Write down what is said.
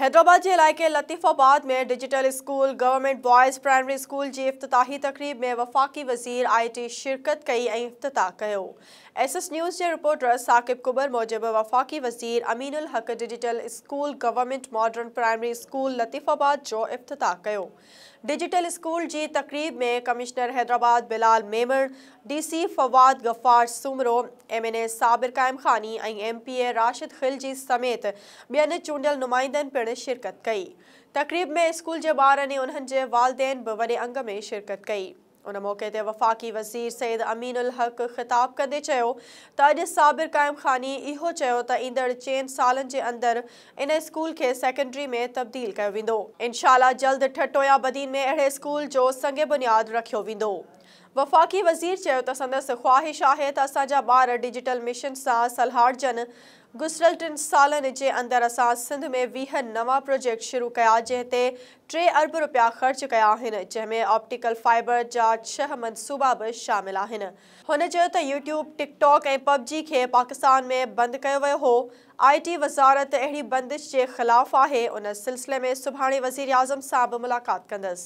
हैदराबाद के इलाक़े लतीफ़ाबाद में digital school government boys primary school की अफ्ताही तकरीब में वफाकी वजीर आई टी शिरकत कई ऐं अफ्ताह कयो एस एस न्यूज़ के रिपोर्टर साकिब कुबर मूजिबि वफ़ाक़ी वज़ीर Aminul Haq digital school government modern primary school Latifabad जो अफ्ताह कयो डिजिटल स्कूल की तकरीब में commissioner Hyderabad Bilal Memon D C Fawad Ghaffar Soomro M N A Sabir Qaim Khani M P A Rashid Khilji समेत ॿियनि चूंडियल नुमाइंदन पिण पिण शिरकत कई तक़रीब में स्कूल के बार उन्हनि जे वालदेन बि वॾे अंग में शिरकत कई उन मौक़े से वफ़ाक़ी वज़ीर सैद अमीन उल हक़ खिताब कंदे चयो त साबिर कायम ख़ानी इो चयो त साल के अंदर इन स्कूल के सेकेंडरी में तब्दील किया वो इनशाला जल्द ठटोया बदीन में अड़े स्कूल जो संगे बुनियाद रखो वो वफ़ाक़ी वज़ीर संदस ख़्वाहिश है असा बार डिजिटल मिशन सां सलाड़जनि गुज़िरियल टिन साल के अंदर अस सिंध में वीह नवा प्रोजेक्ट शुरू क्या जंहिं टे अरब रुपया खर्च क्या जैमें ऑप्टिकल फाइबर जहा छह मनसूबा भी शामिल आहिनि यूट्यूब टिकटॉक ए पबजी के पाकिस्तान में बंद किया वियो हो आई टी वज़ारत अड़ी बंदिश के खिलाफ है उन सिलसिले में सुभाणे वज़ीराज़म सां बि मुलाक़ात कदस